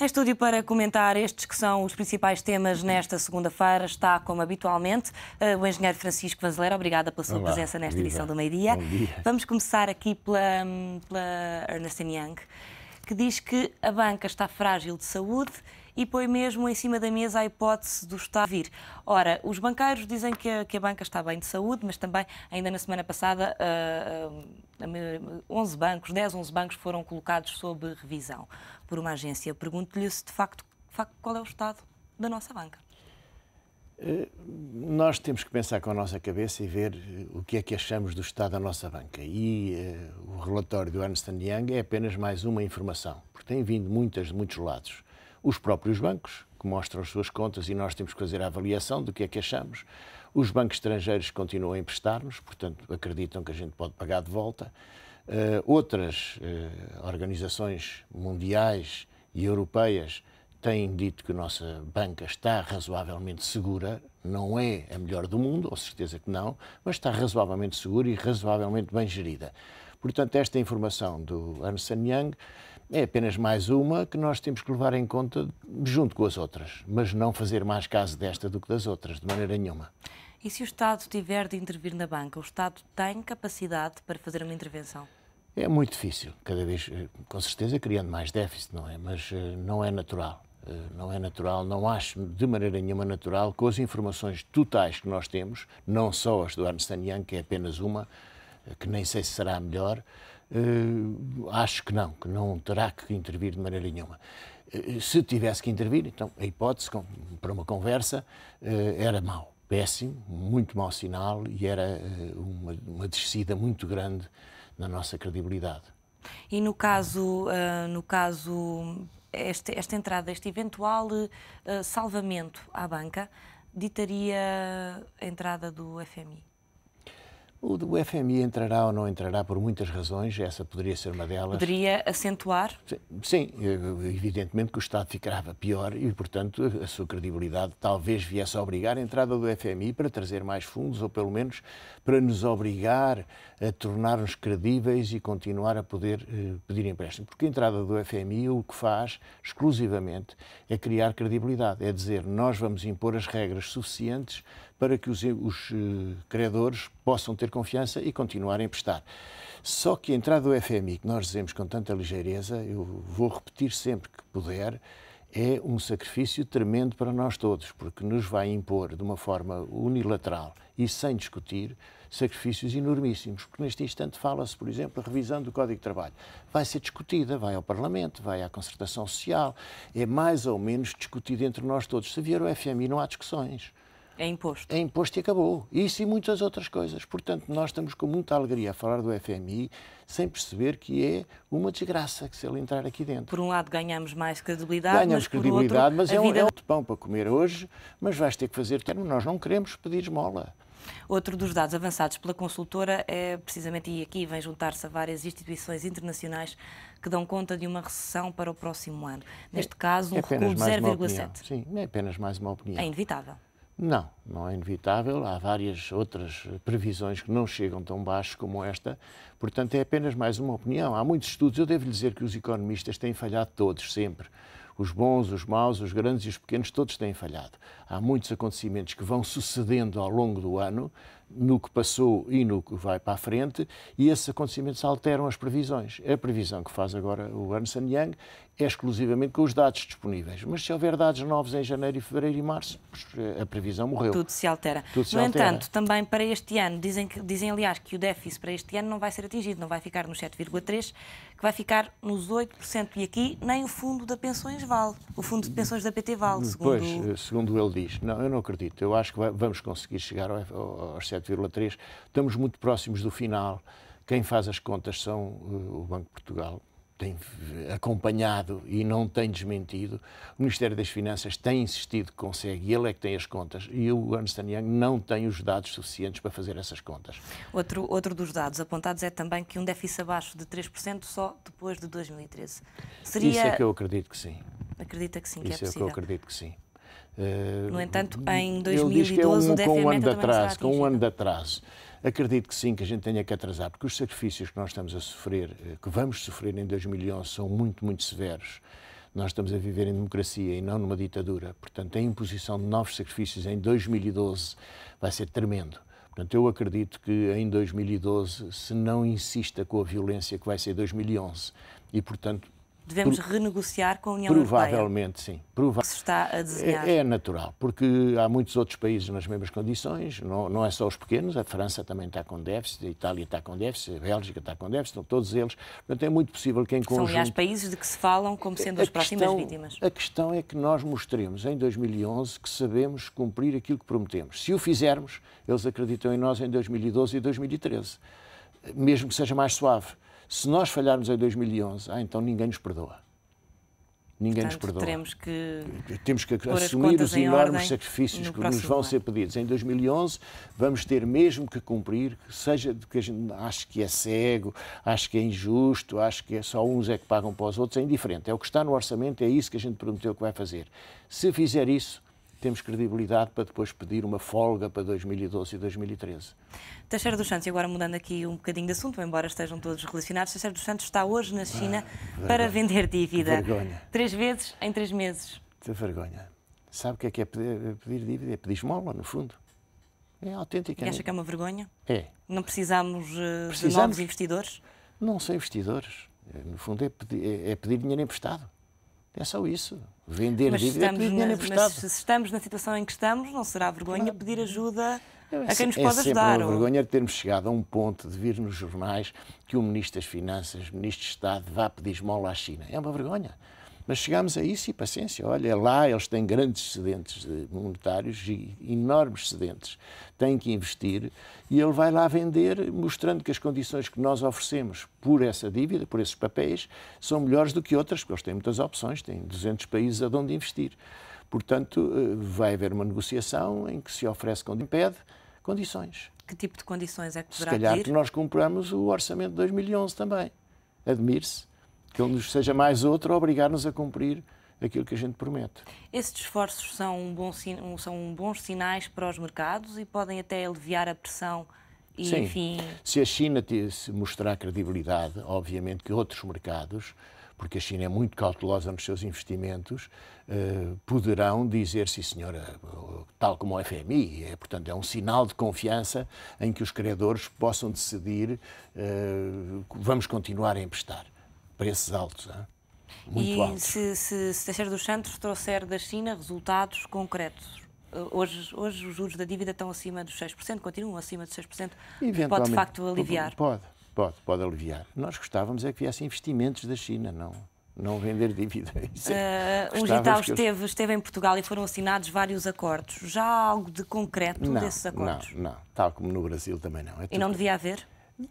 Em estúdio para comentar estes que são os principais temas nesta segunda-feira está, como habitualmente, eh, o engenheiro Francisco Vanzelero. Obrigada pela sua Olá, presença nesta viva. edição do meio-dia. Vamos começar aqui pela, pela Ernestine Young, que diz que a banca está frágil de saúde e põe mesmo em cima da mesa a hipótese do Estado vir. Ora, os banqueiros dizem que a, que a banca está bem de saúde, mas também, ainda na semana passada, uh, uh, 11 bancos, 10, 11 bancos foram colocados sob revisão por uma agência. Pergunto-lhe se, de facto, de facto, qual é o estado da nossa banca. Eh, nós temos que pensar com a nossa cabeça e ver eh, o que é que achamos do estado da nossa banca. E uh, o relatório do Ernst Young é apenas mais uma informação, porque tem vindo muitas de muitos lados. Os próprios bancos, que mostram as suas contas, e nós temos que fazer a avaliação do que é que achamos. Os bancos estrangeiros continuam a emprestar-nos, portanto, acreditam que a gente pode pagar de volta. Uh, outras uh, organizações mundiais e europeias têm dito que a nossa banca está razoavelmente segura, não é a melhor do mundo, com certeza que não, mas está razoavelmente segura e razoavelmente bem gerida. Portanto, esta informação do Ernst Young é apenas mais uma que nós temos que levar em conta junto com as outras, mas não fazer mais caso desta do que das outras, de maneira nenhuma. E se o Estado tiver de intervir na banca, o Estado tem capacidade para fazer uma intervenção? É muito difícil, cada vez, eh, com certeza, criando mais déficit, não é? Mas eh, não é natural. Eh, não é natural, não acho de maneira nenhuma natural, com as informações totais que nós temos, não só as do Ernst Young, que é apenas uma, que nem sei se será a melhor, acho que não, que não terá que intervir de maneira nenhuma se tivesse que intervir, então a hipótese para uma conversa era mau péssimo, muito mau sinal e era eh, uma, uma descida muito grande na nossa credibilidade. E no caso, eh, no caso esta entrada, este eventual eh, salvamento à banca, ditaria a entrada do FMI? O FMI entrará ou não entrará por muitas razões, essa poderia ser uma delas. Poderia acentuar? Sim, eh, evidentemente que o Estado ficava pior e, portanto, a sua credibilidade talvez viesse a obrigar a entrada do FMI para trazer mais fundos ou, pelo menos, para nos obrigar a tornar-nos credíveis e continuar a poder eh, pedir empréstimo. Porque a entrada do FMI o que faz, exclusivamente, é criar credibilidade, é dizer, nós vamos impor as regras suficientes para que os, os eh, credores possam ter confiança e continuarem a emprestar. Só que a entrada do FMI, que nós dizemos com tanta ligeireza, eu vou repetir sempre que puder, é um sacrifício tremendo para nós todos, porque nos vai impor de uma forma unilateral e sem discutir sacrifícios enormíssimos, porque neste instante fala-se, por exemplo, a revisão do Código de Trabalho. Vai ser discutida, vai ao Parlamento, vai à concertação social, é mais ou menos discutida entre nós todos. Se vier o FMI, não há discussões. É imposto. É imposto e acabou. Isso e muitas outras coisas. Portanto, nós estamos com muita alegria a falar do FMI sem perceber que é uma desgraça que se ele entrar aqui dentro. Por um lado ganhamos mais credibilidade, ganhamos mas credibilidade, por outro, mas é um, vida... é um pão para comer hoje, mas vais ter que fazer termo. Nós não queremos pedir esmola. Outro dos dados avançados pela consultora é precisamente, e aqui vem juntar-se a várias instituições internacionais que dão conta de uma recessão para o próximo ano. É Neste é, caso, um é recuo de 0,7. Sim, é apenas mais uma opinião. É inevitável. Não, não é inevitável. Há várias outras previsões que não chegam tão baixo como esta. Portanto, é apenas mais uma opinião. Há muitos estudos. Eu devo dizer que os economistas têm falhado todos, sempre. Os bons, os maus, os grandes e os pequenos, todos têm falhado. Há muitos acontecimentos que vão sucedendo ao longo do ano, no que passou e no que vai para a frente, e esses acontecimentos alteram as previsões. A previsão que faz agora o Ernst Young é exclusivamente com os dados disponíveis. Mas se houver dados novos em janeiro, fevereiro e março, eh, a previsão morreu. Tudo se altera. Tudo se no altera. entanto, também para este ano, dizem, que, dizem aliás que o déficit para este ano não vai ser atingido, não vai ficar nos 7,3%, que vai ficar nos 8%. E aqui nem o fundo da pensões vale, o fundo de pensões da PT vale, segundo... Pois, eh, segundo ele diz. Não, eu não acredito. Eu acho que vamos conseguir chegar aos 7,3%. Estamos muito próximos do final. Quem faz as contas são eh, o Banco de Portugal, tem acompanhado e não tem desmentido. O Ministério das Finanças tem insistido que consegue, ele é que tem as contas, e o Ernst Young não tem os dados suficientes para fazer essas contas. Outro, outro dos dados apontados é também que um déficit abaixo de 3% só depois de 2013. Seria... Isso é que eu acredito que sim. Acredita que sim, que é Isso é, possível. é que eu acredito que sim. No entanto, em 2012 ele diz que é um, o déficit com um ano de atraso, com um ano de atraso. Acredito que sim, que a gente tenha que atrasar, porque os sacrifícios que nós estamos a sofrer, eh, que vamos sofrer em 2011, são muito, muito severos. Nós estamos a viver em democracia e não numa ditadura. Portanto, a imposição de novos sacrifícios em 2012 vai ser tremendo. Portanto, eu acredito que em 2012 se não insista com a violência que vai ser 2011 e, portanto, devemos Pro... renegociar com a União Provavelmente, Europeia. Provavelmente, sim. está a desenhar. É, é, natural, porque há muitos outros países nas mesmas condições, não, não é só os pequenos, a França também está com déficit, a Itália está com déficit, a Bélgica está com déficit, estão todos eles. Portanto, é muito possível que em conjunto... São, aliás, países de que se falam como é, sendo a as questão, próximas vítimas. A questão é que nós mostremos em 2011 que sabemos cumprir aquilo que prometemos. Se o fizermos, eles acreditam em nós em 2012 e 2013, mesmo que seja mais suave. Se nós falharmos em 2011, ah, então ninguém nos perdoa. Ninguém Portanto, nos perdoa. Teremos que, Temos que assumir os enormes sacrifícios que nos vão ano. ser pedidos. Em 2011 vamos ter mesmo que cumprir, seja que a gente acho que é cego, acho que é injusto, acho que é só uns é que pagam para os outros, é indiferente. É o que está no orçamento, é isso que a gente prometeu que vai fazer. Se fizer isso, temos credibilidade para depois pedir uma folga para 2012 e 2013. Teixeira dos Santos, e agora mudando aqui um bocadinho de assunto, embora estejam todos relacionados, Teixeira dos Santos está hoje na ah, China ah, para vender dívida. Vergonha. Três vezes em três meses. De vergonha. Sabe o que é que é pedir, pedir dívida? É pedir esmola, no fundo. É autêntica. E acha é? que é uma vergonha? É. Não precisamos, eh, precisamos de novos investidores? Não são investidores. No fundo, é pedir, é, é pedir dinheiro emprestado. É só isso. Vender mas dívida é pedir dinheiro emprestado. Mas se estamos na situação em que estamos, não será vergonha claro. pedir ajuda é a quem nos é pode ajudar. É ou... vergonha termos chegado a um ponto de vir nos jornais que o Ministro das Finanças, Ministro de Estado, vá pedir esmola à China. É uma vergonha. Mas chegámos a isso e paciência. Olha, lá eles têm grandes excedentes monetários e enormes excedentes. Têm que investir e ele vai lá vender, mostrando que as condições que nós oferecemos por essa dívida, por esses papéis, são melhores do que outras, porque eles têm muitas opções, têm 200 países a onde investir. Portanto, eh, vai haver uma negociação em que se oferece quando impede condições. Que tipo de condições é que poderá Se calhar pedir? que nós compramos o orçamento de 2011 também. Admire-se que Ele nos seja mais outro a obrigar-nos a cumprir aquilo que a gente promete. Esses esforços são, um bom, são bons sinais para os mercados e podem até aliviar a pressão e, Sim. enfim... Se a China se mostrar credibilidade, obviamente que outros mercados, porque a China é muito cautelosa nos seus investimentos, eh, poderão dizer, sim senhora, tal como o FMI, é, portanto é um sinal de confiança em que os credores possam decidir eh, vamos continuar a emprestar preços altos. Né? Muito e altos. se, se, se Teixeira dos Santos trouxer da China resultados concretos? Eh, hoje, hoje os juros da dívida estão acima dos 6%, continuam acima dos 6%, pode de facto aliviar? Pode, pode, pode aliviar. Nós gostávamos é que viessem investimentos da China, não, não vender dívida. uh, o gitao esteve, esteve em Portugal e foram assinados vários acordos. Já há algo de concreto não, desses acordos? Não, não, tal como no Brasil também não. É e não devia haver?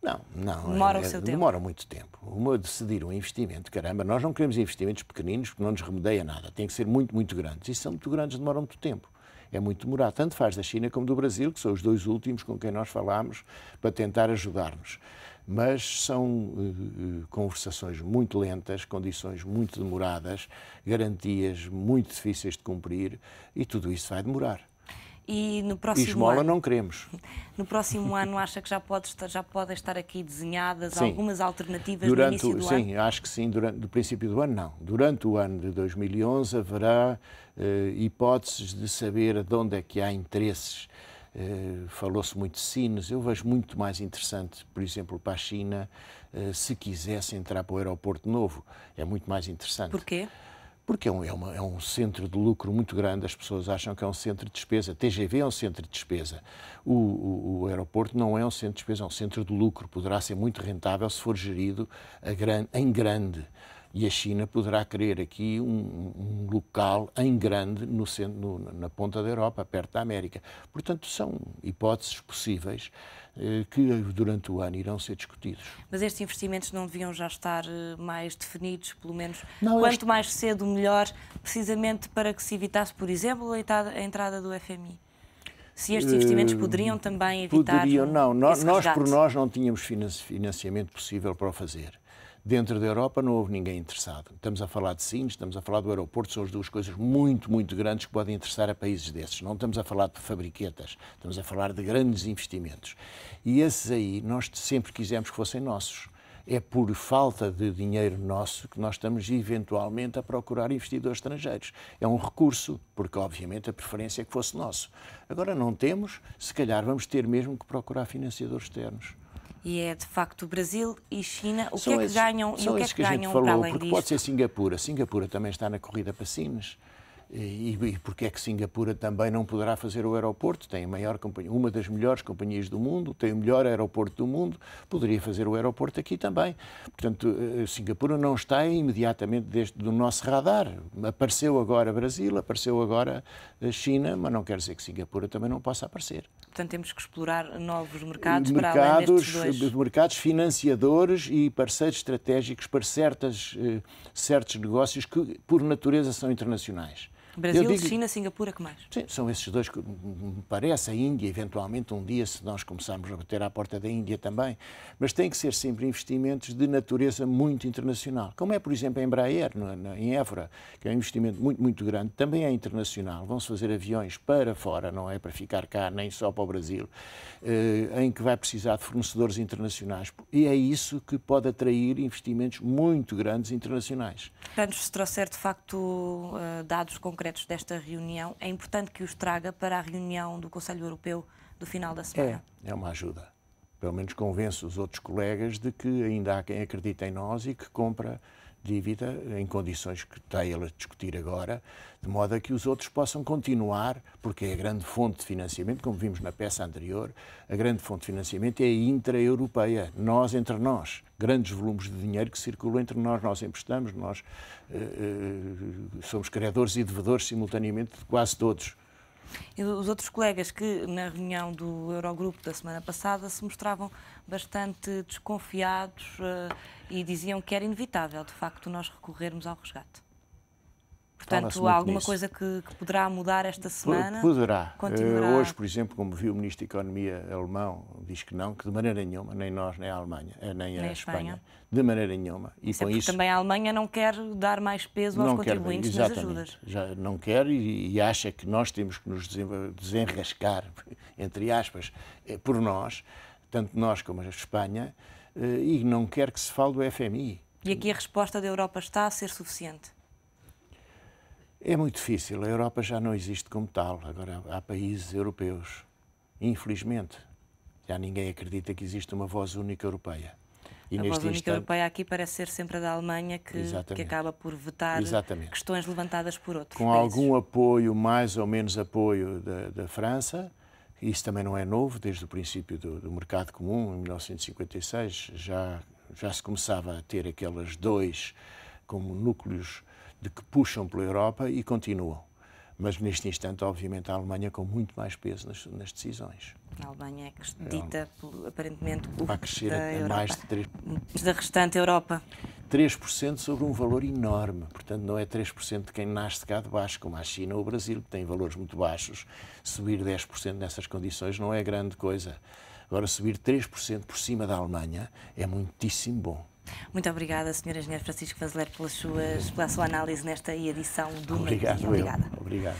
Não, não. Demora é, o seu demora é, tempo. Demora muito tempo. Uma decidir um investimento, caramba, nós não queremos investimentos pequeninos porque não nos remedeia nada. Tem que ser muito, muito grandes. E se são muito grandes, demora muito tempo. É muito demorado. Tanto faz da China como do Brasil, que são os dois últimos com quem nós falámos para tentar ajudar-nos. Mas são uh, conversações muito lentas, condições muito demoradas, garantias muito difíceis de cumprir e tudo isso vai demorar. E no próximo e esmola ano, não queremos. No próximo ano acha que já, pode estar, já podem estar aqui desenhadas sim. algumas alternativas durante, no início do sim, ano? Sim, acho que sim, durante, do princípio do ano não. Durante o ano de 2011 haverá eh, hipóteses de saber de onde é que há interesses. Eh, Falou-se muito de sinos, eu vejo muito mais interessante, por exemplo, para a China, eh, se quisesse entrar para o aeroporto novo. É muito mais interessante. Porquê? porque é um, é, uma, é um, centro de lucro muito grande, as pessoas acham que é um centro de despesa. TGV é um centro de despesa. O, o, o aeroporto não é um centro de despesa, é um centro de lucro. Poderá ser muito rentável se for gerido gran, em grande e a China poderá querer aqui um, um local em grande no centro, no, na ponta da Europa, perto da América. Portanto, são hipóteses possíveis eh, que durante o ano irão ser discutidos. Mas estes investimentos não deviam já estar eh, mais definidos, pelo menos não, quanto este... mais cedo melhor, precisamente para que se evitasse, por exemplo, a entrada do FMI? se estes investimentos eh, poderiam também evitar. Poderiam, não. Nós, nós por nós não tínhamos financiamento possível para o fazer. Dentro da Europa não houve ninguém interessado. Estamos a falar de Sines, estamos a falar do aeroporto, são as duas coisas muito, muito grandes que podem interessar a países desses. Não estamos a falar de fabriquetas, estamos a falar de grandes investimentos. E esses aí nós sempre quisemos que fossem nossos. É por falta de dinheiro nosso que nós estamos eventualmente a procurar investidores estrangeiros. É um recurso, porque obviamente a preferência é que fosse nosso. Agora não temos, se calhar vamos ter mesmo que procurar financiadores externos e é de facto Brasil e China. O são que é que esses, ganham e o que é que, que ganham falou, para além disto? Pode ser Singapura. Singapura também está na corrida para Sines. E, e porque é que Singapura também não poderá fazer o aeroporto? Tem a maior companhia, uma das melhores companhias do mundo, tem o melhor aeroporto do mundo, poderia fazer o aeroporto aqui também. Portanto, eh, Singapura não está imediatamente deste, do nosso radar. Apareceu agora Brasil, apareceu agora a eh, China, mas não quer dizer que Singapura também não possa aparecer. Portanto, temos que explorar novos mercados, mercados para além destes dois. Eh, mercados financiadores e parceiros estratégicos para certas, certos negócios que, por natureza, são internacionais. Brasil, digo, China, Singapura, que mais? Sim, são esses dois que me parece. A Índia, eventualmente, um dia, se nós começarmos a bater à porta da Índia também. Mas tem que ser sempre investimentos de natureza muito internacional. Como é, por exemplo, a Embraer, no, no, em Évora, que é um investimento muito, muito grande, também é internacional. Vão-se fazer aviões para fora, não é para ficar cá, nem só para o Brasil, eh, em que vai precisar de fornecedores internacionais. E é isso que pode atrair investimentos muito grandes internacionais. Portanto, se trouxer, de facto, eh, dados concretos concretos desta reunião, é importante que os traga para a reunião do Conselho Europeu do final da semana. É, é uma ajuda pelo menos convenço os outros colegas de que ainda há quem acredita em nós e que compra dívida em condições que está ele a discutir agora, de modo a que os outros possam continuar, porque é a grande fonte de financiamento, como vimos na peça anterior, a grande fonte de financiamento é a intra-europeia, nós entre nós, grandes volumes de dinheiro que circulam entre nós, nós emprestamos, nós uh, uh, somos credores e devedores simultaneamente de quase todos os outros colegas que na reunião do Eurogrupo da semana passada se mostravam bastante desconfiados uh, e diziam que era inevitável, de facto, nós recorrermos ao resgate. Portanto, há alguma nisso. coisa que, que, poderá mudar esta semana? Poderá. Uh, hoje, por exemplo, como viu o Ministro da Economia alemão, diz que não, que de maneira nenhuma, nem nós, nem a Alemanha, eh, nem, nem a Espanha. Espanha, de maneira nenhuma. E isso é com é isso, também a Alemanha não quer dar mais peso aos contribuintes quer, nas ajudas. Já não quer e, e, acha que nós temos que nos desenrascar, entre aspas, eh, por nós, tanto nós como a Espanha, e não quer que se fale do FMI. E aqui a resposta da Europa está a ser suficiente? É muito difícil. A Europa já não existe como tal. Agora há países europeus. Infelizmente, já ninguém acredita que existe uma voz única europeia. E a voz única europeia aqui parece ser sempre a da Alemanha, que, que acaba por vetar Exatamente. questões levantadas por outros. Com países. algum apoio, mais ou menos apoio da, da, França, isso também não é novo, desde o princípio do, do mercado comum, em 1956, já, já se começava a ter aquelas dois como núcleos de que puxam pela Europa e continuam. Mas neste instante, obviamente, a Alemanha com muito mais peso nas, nas decisões. A Alemanha é que é dita, aparentemente, o Vai crescer da Europa. mais de 3%. Da restante Europa. 3% sobre um valor enorme. Portanto, não é 3% de quem nasce cá de baixo, como a China ou o Brasil, que têm valores muito baixos. Subir 10% nessas condições não é grande coisa. Agora, subir 3% por cima da Alemanha é muitíssimo bom. Muito obrigada, Sra. Engenheira Francisco Vazeler, pela pela sua análise nesta edição do Obrigado, Obrigada.